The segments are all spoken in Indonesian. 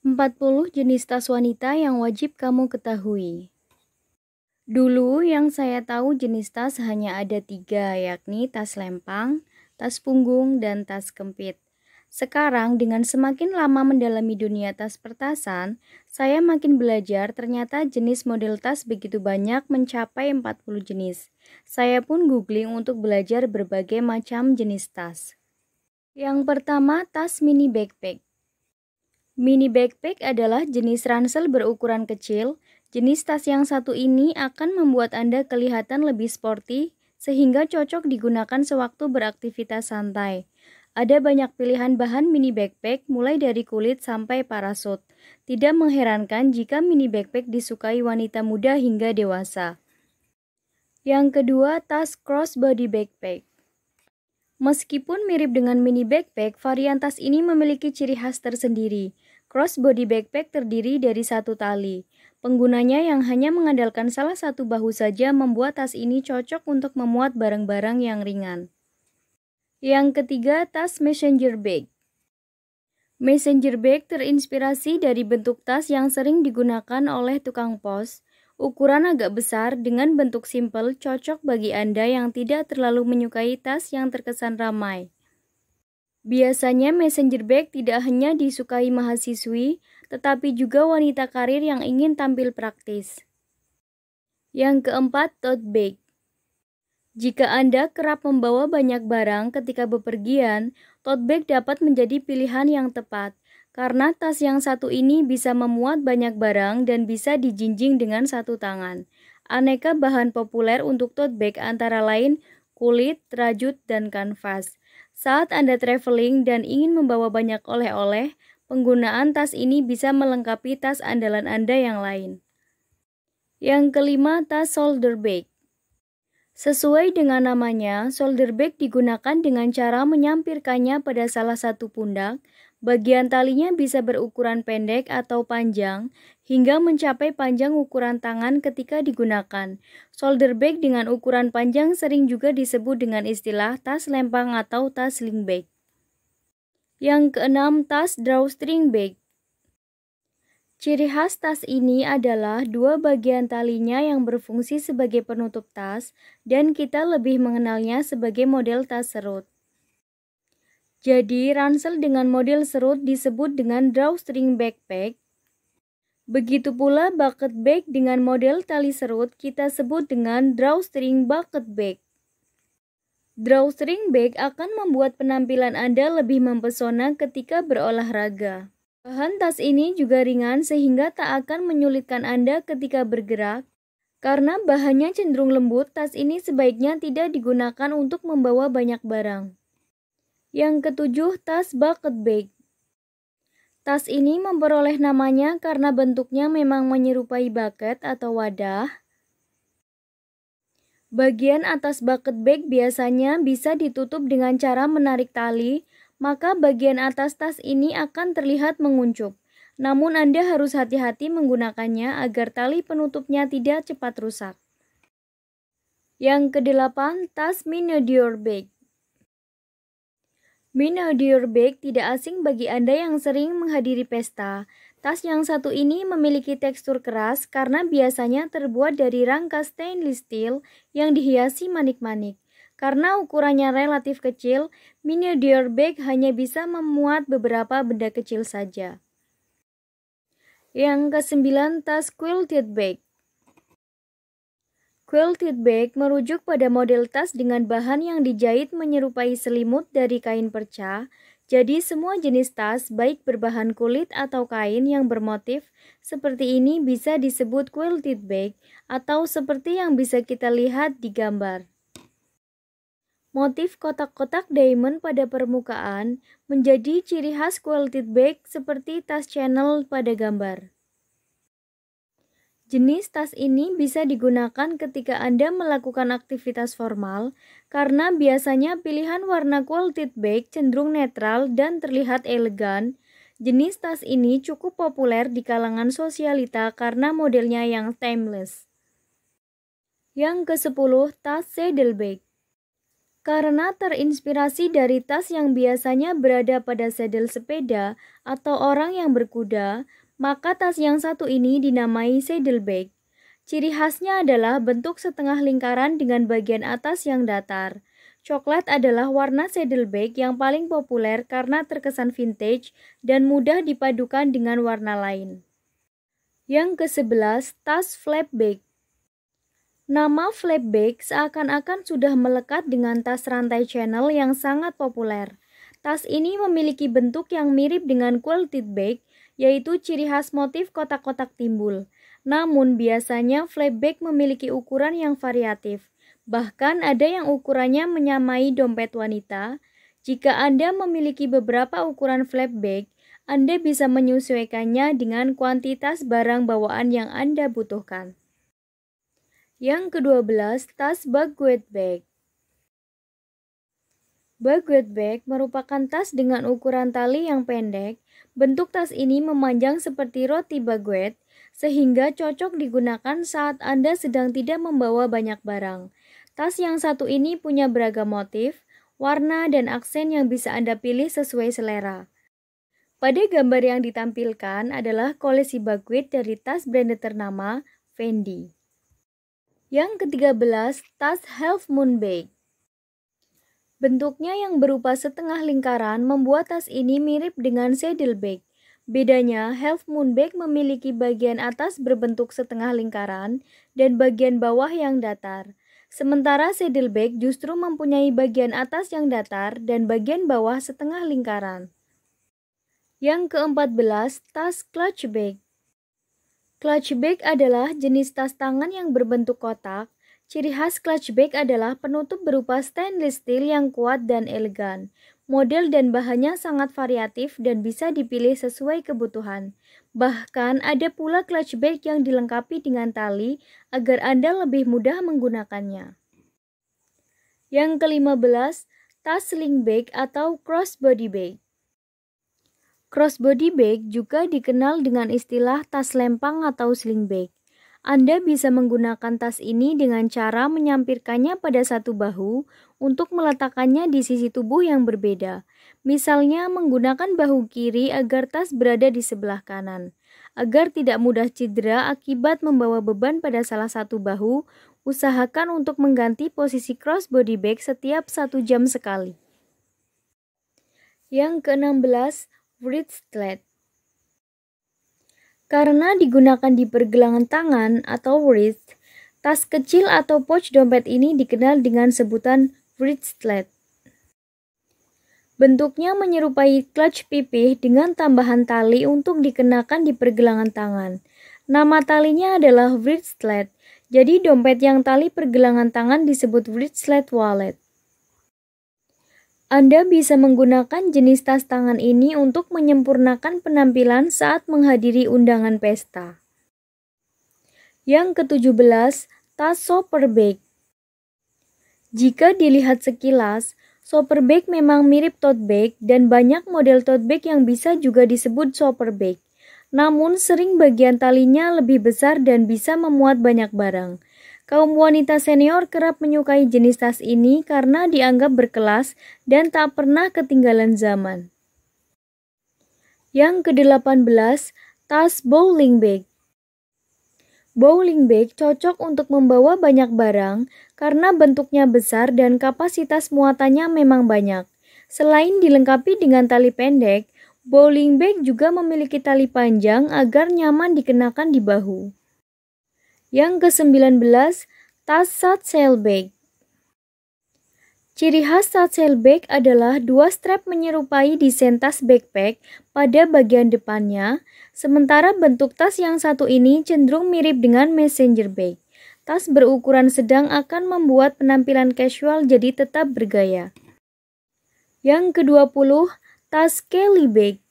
40 jenis tas wanita yang wajib kamu ketahui. Dulu yang saya tahu jenis tas hanya ada tiga, yakni tas lempang, tas punggung, dan tas kempit. Sekarang dengan semakin lama mendalami dunia tas pertasan, saya makin belajar ternyata jenis model tas begitu banyak mencapai 40 jenis. Saya pun googling untuk belajar berbagai macam jenis tas. Yang pertama, tas mini backpack. Mini backpack adalah jenis ransel berukuran kecil. Jenis tas yang satu ini akan membuat Anda kelihatan lebih sporty sehingga cocok digunakan sewaktu beraktivitas santai. Ada banyak pilihan bahan mini backpack mulai dari kulit sampai parasut. Tidak mengherankan jika mini backpack disukai wanita muda hingga dewasa. Yang kedua, tas crossbody backpack. Meskipun mirip dengan mini backpack, varian tas ini memiliki ciri khas tersendiri. Crossbody backpack terdiri dari satu tali. Penggunanya yang hanya mengandalkan salah satu bahu saja membuat tas ini cocok untuk memuat barang-barang yang ringan. Yang ketiga, tas messenger bag. Messenger bag terinspirasi dari bentuk tas yang sering digunakan oleh tukang pos. Ukuran agak besar dengan bentuk simpel cocok bagi Anda yang tidak terlalu menyukai tas yang terkesan ramai. Biasanya messenger bag tidak hanya disukai mahasiswi, tetapi juga wanita karir yang ingin tampil praktis. Yang keempat, tote bag. Jika Anda kerap membawa banyak barang ketika bepergian, tote bag dapat menjadi pilihan yang tepat karena tas yang satu ini bisa memuat banyak barang dan bisa dijinjing dengan satu tangan. Aneka bahan populer untuk tote bag antara lain kulit, rajut, dan kanvas. Saat Anda traveling dan ingin membawa banyak oleh-oleh, penggunaan tas ini bisa melengkapi tas andalan Anda yang lain. Yang kelima, tas shoulder bag. Sesuai dengan namanya, shoulder bag digunakan dengan cara menyampirkannya pada salah satu pundak Bagian talinya bisa berukuran pendek atau panjang hingga mencapai panjang ukuran tangan ketika digunakan. Shoulder bag dengan ukuran panjang sering juga disebut dengan istilah tas lempang atau tas sling bag. Yang keenam, tas drawstring bag. Ciri khas tas ini adalah dua bagian talinya yang berfungsi sebagai penutup tas dan kita lebih mengenalnya sebagai model tas serut. Jadi, ransel dengan model serut disebut dengan drawstring backpack. Begitu pula bucket bag dengan model tali serut kita sebut dengan drawstring bucket bag. Drawstring bag akan membuat penampilan Anda lebih mempesona ketika berolahraga. Bahan tas ini juga ringan sehingga tak akan menyulitkan Anda ketika bergerak. Karena bahannya cenderung lembut, tas ini sebaiknya tidak digunakan untuk membawa banyak barang. Yang ketujuh, tas bucket bag. Tas ini memperoleh namanya karena bentuknya memang menyerupai bucket atau wadah. Bagian atas bucket bag biasanya bisa ditutup dengan cara menarik tali, maka bagian atas tas ini akan terlihat menguncup. Namun Anda harus hati-hati menggunakannya agar tali penutupnya tidak cepat rusak. Yang kedelapan, tas miniature bag. Minaudior bag tidak asing bagi Anda yang sering menghadiri pesta. Tas yang satu ini memiliki tekstur keras karena biasanya terbuat dari rangka stainless steel yang dihiasi manik-manik. Karena ukurannya relatif kecil, miniature bag hanya bisa memuat beberapa benda kecil saja. Yang kesembilan, tas quilted bag. Quilted bag merujuk pada model tas dengan bahan yang dijahit menyerupai selimut dari kain perca. Jadi semua jenis tas baik berbahan kulit atau kain yang bermotif seperti ini bisa disebut quilted bag atau seperti yang bisa kita lihat di gambar. Motif kotak-kotak diamond pada permukaan menjadi ciri khas quilted bag seperti tas channel pada gambar. Jenis tas ini bisa digunakan ketika Anda melakukan aktivitas formal karena biasanya pilihan warna quilted bag cenderung netral dan terlihat elegan. Jenis tas ini cukup populer di kalangan sosialita karena modelnya yang timeless. Yang ke-10, tas saddle bag. Karena terinspirasi dari tas yang biasanya berada pada sedel sepeda atau orang yang berkuda, maka tas yang satu ini dinamai saddle bag. Ciri khasnya adalah bentuk setengah lingkaran dengan bagian atas yang datar. Coklat adalah warna saddle bag yang paling populer karena terkesan vintage dan mudah dipadukan dengan warna lain. Yang ke-11, tas flap bag. Nama flap bag seakan-akan sudah melekat dengan tas rantai channel yang sangat populer. Tas ini memiliki bentuk yang mirip dengan quilted bag yaitu ciri khas motif kotak-kotak timbul. Namun biasanya bag memiliki ukuran yang variatif. Bahkan ada yang ukurannya menyamai dompet wanita. Jika Anda memiliki beberapa ukuran bag, Anda bisa menyesuaikannya dengan kuantitas barang bawaan yang Anda butuhkan. Yang ke-12, tas bag bucket bag. Bag Bucket bag merupakan tas dengan ukuran tali yang pendek Bentuk tas ini memanjang seperti roti baguette, sehingga cocok digunakan saat Anda sedang tidak membawa banyak barang. Tas yang satu ini punya beragam motif, warna, dan aksen yang bisa Anda pilih sesuai selera. Pada gambar yang ditampilkan adalah koleksi baguette dari tas brand ternama Fendi. Yang ketiga belas, tas Half Moon Bag. Bentuknya yang berupa setengah lingkaran membuat tas ini mirip dengan saddle bag. Bedanya, half moon bag memiliki bagian atas berbentuk setengah lingkaran dan bagian bawah yang datar. Sementara saddle bag justru mempunyai bagian atas yang datar dan bagian bawah setengah lingkaran. Yang keempat belas, tas clutch bag. Clutch bag adalah jenis tas tangan yang berbentuk kotak Ciri khas clutch bag adalah penutup berupa stainless steel yang kuat dan elegan. Model dan bahannya sangat variatif dan bisa dipilih sesuai kebutuhan. Bahkan ada pula clutch bag yang dilengkapi dengan tali agar Anda lebih mudah menggunakannya. Yang kelima belas, tas sling bag atau crossbody bag. Crossbody bag juga dikenal dengan istilah tas lempang atau sling bag. Anda bisa menggunakan tas ini dengan cara menyampirkannya pada satu bahu untuk meletakkannya di sisi tubuh yang berbeda. Misalnya menggunakan bahu kiri agar tas berada di sebelah kanan. Agar tidak mudah cedera akibat membawa beban pada salah satu bahu, usahakan untuk mengganti posisi cross body bag setiap satu jam sekali. Yang keenam belas, wristlet. Karena digunakan di pergelangan tangan atau wrist, tas kecil atau pouch dompet ini dikenal dengan sebutan wristlet. Bentuknya menyerupai clutch pipih dengan tambahan tali untuk dikenakan di pergelangan tangan. Nama talinya adalah wristlet, jadi dompet yang tali pergelangan tangan disebut wristlet wallet. Anda bisa menggunakan jenis tas tangan ini untuk menyempurnakan penampilan saat menghadiri undangan pesta. Yang ke-17, tas shopper bag. Jika dilihat sekilas, shopper bag memang mirip tote bag dan banyak model tote bag yang bisa juga disebut shopper bag. Namun sering bagian talinya lebih besar dan bisa memuat banyak barang. Kaum wanita senior kerap menyukai jenis tas ini karena dianggap berkelas dan tak pernah ketinggalan zaman. Yang ke-18, tas bowling bag. Bowling bag cocok untuk membawa banyak barang karena bentuknya besar dan kapasitas muatannya memang banyak. Selain dilengkapi dengan tali pendek, bowling bag juga memiliki tali panjang agar nyaman dikenakan di bahu. Yang ke-19, tas bag Ciri khas bag adalah dua strap menyerupai desain tas backpack pada bagian depannya, sementara bentuk tas yang satu ini cenderung mirip dengan messenger bag. Tas berukuran sedang akan membuat penampilan casual jadi tetap bergaya. Yang ke-20, tas Kelly Bag.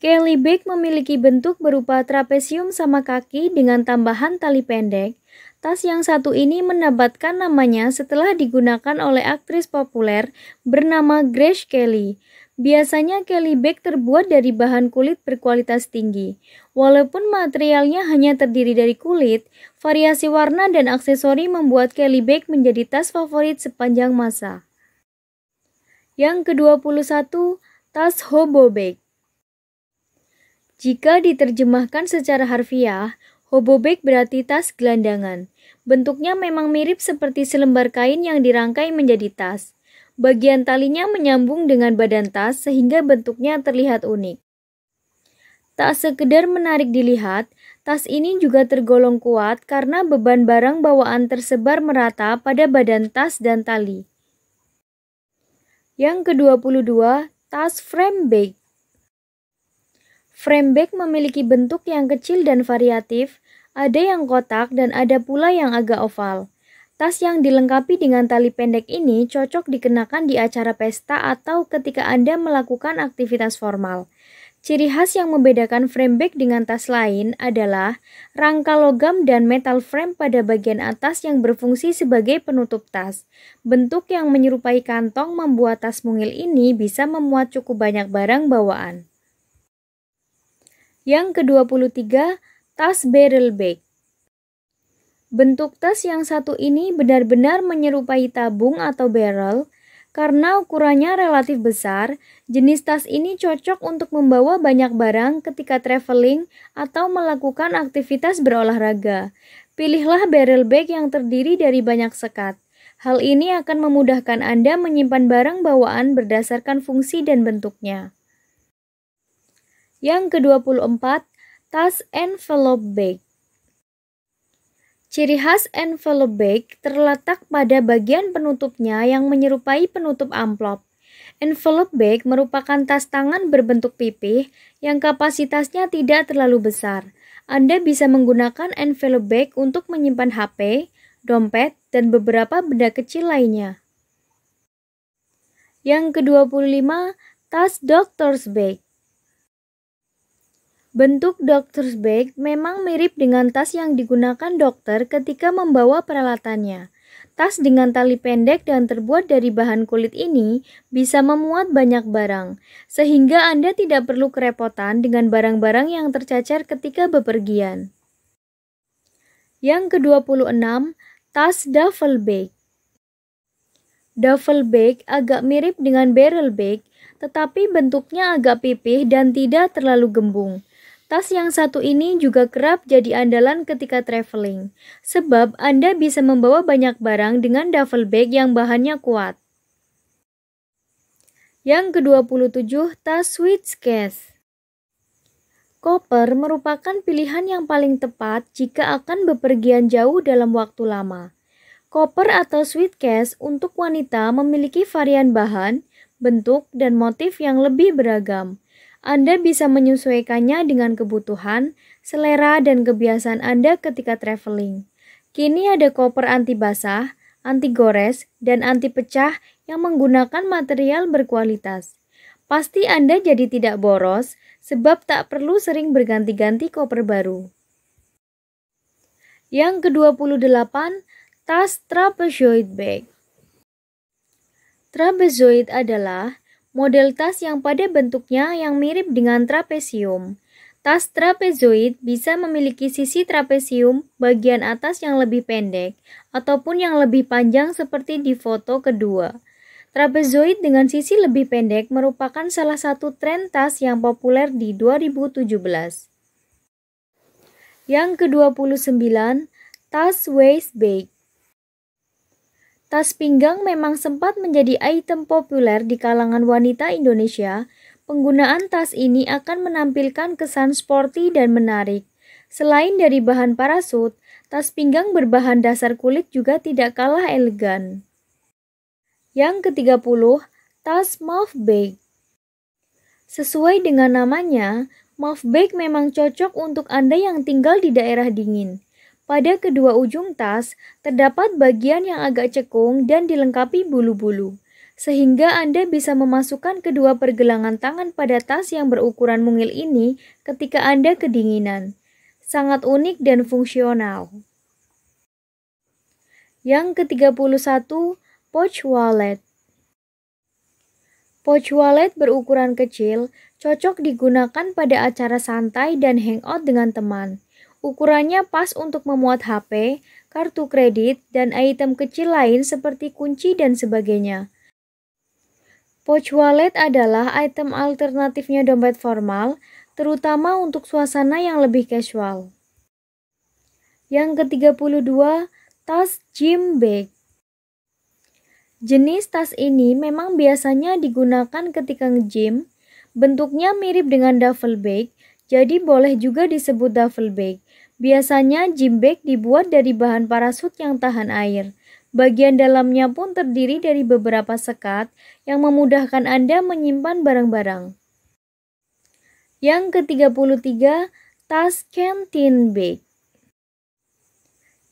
Kelly Bag memiliki bentuk berupa trapesium sama kaki dengan tambahan tali pendek. Tas yang satu ini mendapatkan namanya setelah digunakan oleh aktris populer bernama Grace Kelly. Biasanya Kelly bag terbuat dari bahan kulit berkualitas tinggi. Walaupun materialnya hanya terdiri dari kulit, variasi warna dan aksesori membuat Kelly bag menjadi tas favorit sepanjang masa. Yang ke-21, tas hobo bag. Jika diterjemahkan secara harfiah, Hobo hobobek berarti tas gelandangan. Bentuknya memang mirip seperti selembar kain yang dirangkai menjadi tas. Bagian talinya menyambung dengan badan tas sehingga bentuknya terlihat unik. Tak sekedar menarik dilihat, tas ini juga tergolong kuat karena beban barang bawaan tersebar merata pada badan tas dan tali. Yang ke-22, tas frame bag. Frame bag memiliki bentuk yang kecil dan variatif, ada yang kotak dan ada pula yang agak oval. Tas yang dilengkapi dengan tali pendek ini cocok dikenakan di acara pesta atau ketika Anda melakukan aktivitas formal. Ciri khas yang membedakan frame bag dengan tas lain adalah rangka logam dan metal frame pada bagian atas yang berfungsi sebagai penutup tas. Bentuk yang menyerupai kantong membuat tas mungil ini bisa memuat cukup banyak barang bawaan. Yang ke-23, tas barrel bag. Bentuk tas yang satu ini benar-benar menyerupai tabung atau barrel karena ukurannya relatif besar. Jenis tas ini cocok untuk membawa banyak barang ketika traveling atau melakukan aktivitas berolahraga. Pilihlah barrel bag yang terdiri dari banyak sekat. Hal ini akan memudahkan Anda menyimpan barang bawaan berdasarkan fungsi dan bentuknya. Yang ke-24, tas envelope bag. Ciri khas envelope bag terletak pada bagian penutupnya yang menyerupai penutup amplop. Envelope bag merupakan tas tangan berbentuk pipih yang kapasitasnya tidak terlalu besar. Anda bisa menggunakan envelope bag untuk menyimpan HP, dompet, dan beberapa benda kecil lainnya. Yang ke-25, tas doctor's bag. Bentuk doctor's bag memang mirip dengan tas yang digunakan dokter ketika membawa peralatannya. Tas dengan tali pendek dan terbuat dari bahan kulit ini bisa memuat banyak barang, sehingga Anda tidak perlu kerepotan dengan barang-barang yang tercacar ketika bepergian. Yang ke-26, tas duffel bag. Duffel bag agak mirip dengan barrel bag, tetapi bentuknya agak pipih dan tidak terlalu gembung. Tas yang satu ini juga kerap jadi andalan ketika traveling, sebab Anda bisa membawa banyak barang dengan duffel bag yang bahannya kuat. Yang ke-27, tas switch case. Koper merupakan pilihan yang paling tepat jika akan bepergian jauh dalam waktu lama. Koper atau suitcase untuk wanita memiliki varian bahan, bentuk, dan motif yang lebih beragam anda bisa menyesuaikannya dengan kebutuhan, selera, dan kebiasaan Anda ketika traveling. Kini ada koper anti basah, anti gores, dan anti pecah yang menggunakan material berkualitas. Pasti Anda jadi tidak boros, sebab tak perlu sering berganti-ganti koper baru. Yang ke-28, tas trapezoid bag. Trapezoid adalah model tas yang pada bentuknya yang mirip dengan trapesium. Tas trapezoid bisa memiliki sisi trapesium bagian atas yang lebih pendek ataupun yang lebih panjang seperti di foto kedua. Trapezoid dengan sisi lebih pendek merupakan salah satu tren tas yang populer di 2017. Yang ke-29, tas waist bag. Tas pinggang memang sempat menjadi item populer di kalangan wanita Indonesia. Penggunaan tas ini akan menampilkan kesan sporty dan menarik. Selain dari bahan parasut, tas pinggang berbahan dasar kulit juga tidak kalah elegan. Yang ke-30, tas muff bag. Sesuai dengan namanya, muff bag memang cocok untuk Anda yang tinggal di daerah dingin. Pada kedua ujung tas terdapat bagian yang agak cekung dan dilengkapi bulu-bulu, sehingga Anda bisa memasukkan kedua pergelangan tangan pada tas yang berukuran mungil ini ketika Anda kedinginan. Sangat unik dan fungsional. Yang ke-31, pouch wallet. Pouch wallet berukuran kecil cocok digunakan pada acara santai dan hangout dengan teman. Ukurannya pas untuk memuat HP, kartu kredit, dan item kecil lain seperti kunci dan sebagainya. Pouch wallet adalah item alternatifnya dompet formal, terutama untuk suasana yang lebih casual. Yang ke-32, tas gym bag. Jenis tas ini memang biasanya digunakan ketika nge-gym. Bentuknya mirip dengan duffel bag, jadi boleh juga disebut duffel bag. Biasanya jimbek dibuat dari bahan parasut yang tahan air. Bagian dalamnya pun terdiri dari beberapa sekat yang memudahkan Anda menyimpan barang-barang. Yang ke-33, tas canteen bag.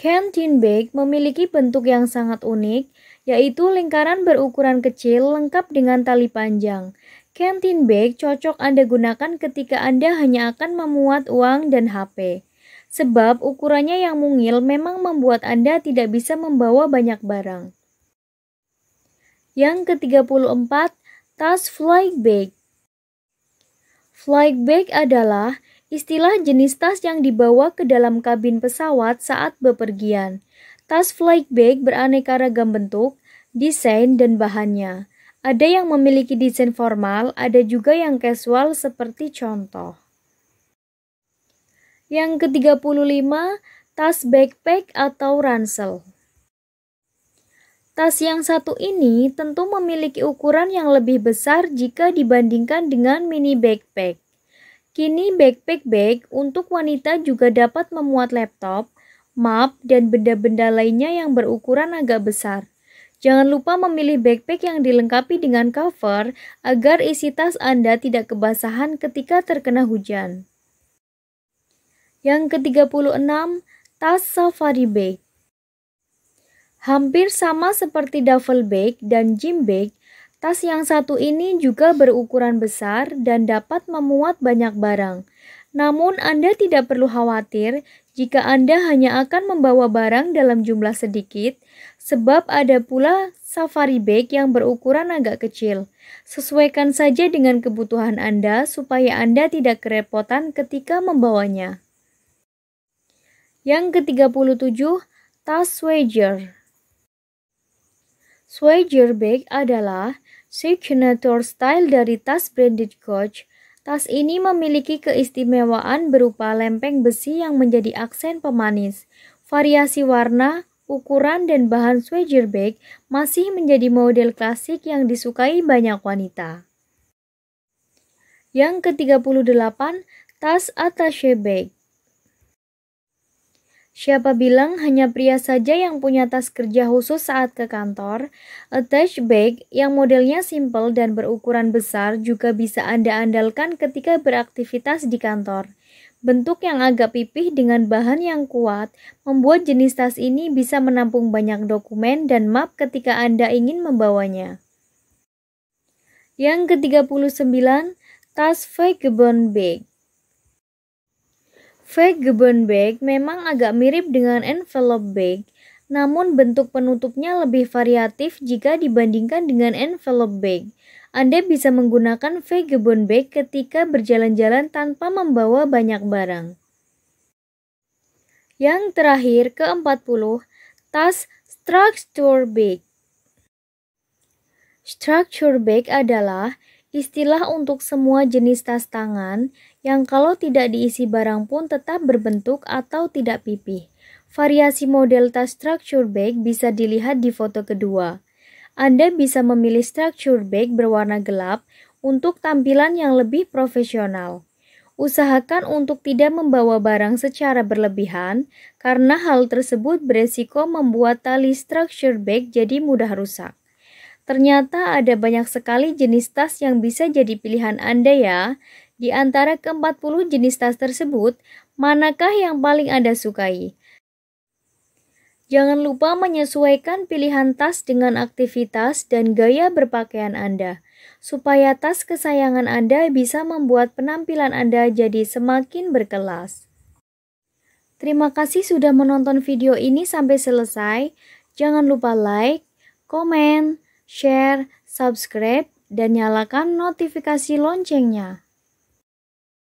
Canteen bag memiliki bentuk yang sangat unik, yaitu lingkaran berukuran kecil lengkap dengan tali panjang. Canteen bag cocok Anda gunakan ketika Anda hanya akan memuat uang dan HP sebab ukurannya yang mungil memang membuat Anda tidak bisa membawa banyak barang. Yang ke-34, tas flight bag. Flight bag adalah istilah jenis tas yang dibawa ke dalam kabin pesawat saat bepergian. Tas flight bag beraneka ragam bentuk, desain, dan bahannya. Ada yang memiliki desain formal, ada juga yang casual seperti contoh. Yang ke-35, tas backpack atau ransel. Tas yang satu ini tentu memiliki ukuran yang lebih besar jika dibandingkan dengan mini backpack. Kini backpack bag untuk wanita juga dapat memuat laptop, map, dan benda-benda lainnya yang berukuran agak besar. Jangan lupa memilih backpack yang dilengkapi dengan cover agar isi tas Anda tidak kebasahan ketika terkena hujan. Yang ke-36, tas safari bag. Hampir sama seperti duffel bag dan gym bag, tas yang satu ini juga berukuran besar dan dapat memuat banyak barang. Namun, Anda tidak perlu khawatir jika Anda hanya akan membawa barang dalam jumlah sedikit, sebab ada pula safari bag yang berukuran agak kecil. Sesuaikan saja dengan kebutuhan Anda supaya Anda tidak kerepotan ketika membawanya. Yang ke-37, tas Swager. Swager bag adalah signature style dari tas branded Coach. Tas ini memiliki keistimewaan berupa lempeng besi yang menjadi aksen pemanis. Variasi warna, ukuran, dan bahan swager bag masih menjadi model klasik yang disukai banyak wanita. Yang ke-38, tas attache bag. Siapa bilang hanya pria saja yang punya tas kerja khusus saat ke kantor? Attach bag yang modelnya simple dan berukuran besar juga bisa Anda andalkan ketika beraktivitas di kantor. Bentuk yang agak pipih dengan bahan yang kuat membuat jenis tas ini bisa menampung banyak dokumen dan map ketika Anda ingin membawanya. Yang ke-39, tas Vagabond Bag. Vagabond bag memang agak mirip dengan envelope bag, namun bentuk penutupnya lebih variatif jika dibandingkan dengan envelope bag. Anda bisa menggunakan vagabond bag ketika berjalan-jalan tanpa membawa banyak barang. Yang terakhir, ke-40, tas structure bag. Structure bag adalah istilah untuk semua jenis tas tangan yang kalau tidak diisi barang pun tetap berbentuk atau tidak pipih. Variasi model tas structure bag bisa dilihat di foto kedua. Anda bisa memilih structure bag berwarna gelap untuk tampilan yang lebih profesional. Usahakan untuk tidak membawa barang secara berlebihan karena hal tersebut beresiko membuat tali structure bag jadi mudah rusak. Ternyata ada banyak sekali jenis tas yang bisa jadi pilihan Anda ya. Di antara ke-40 jenis tas tersebut, manakah yang paling Anda sukai? Jangan lupa menyesuaikan pilihan tas dengan aktivitas dan gaya berpakaian Anda, supaya tas kesayangan Anda bisa membuat penampilan Anda jadi semakin berkelas. Terima kasih sudah menonton video ini sampai selesai. Jangan lupa like, komen, share, subscribe, dan nyalakan notifikasi loncengnya.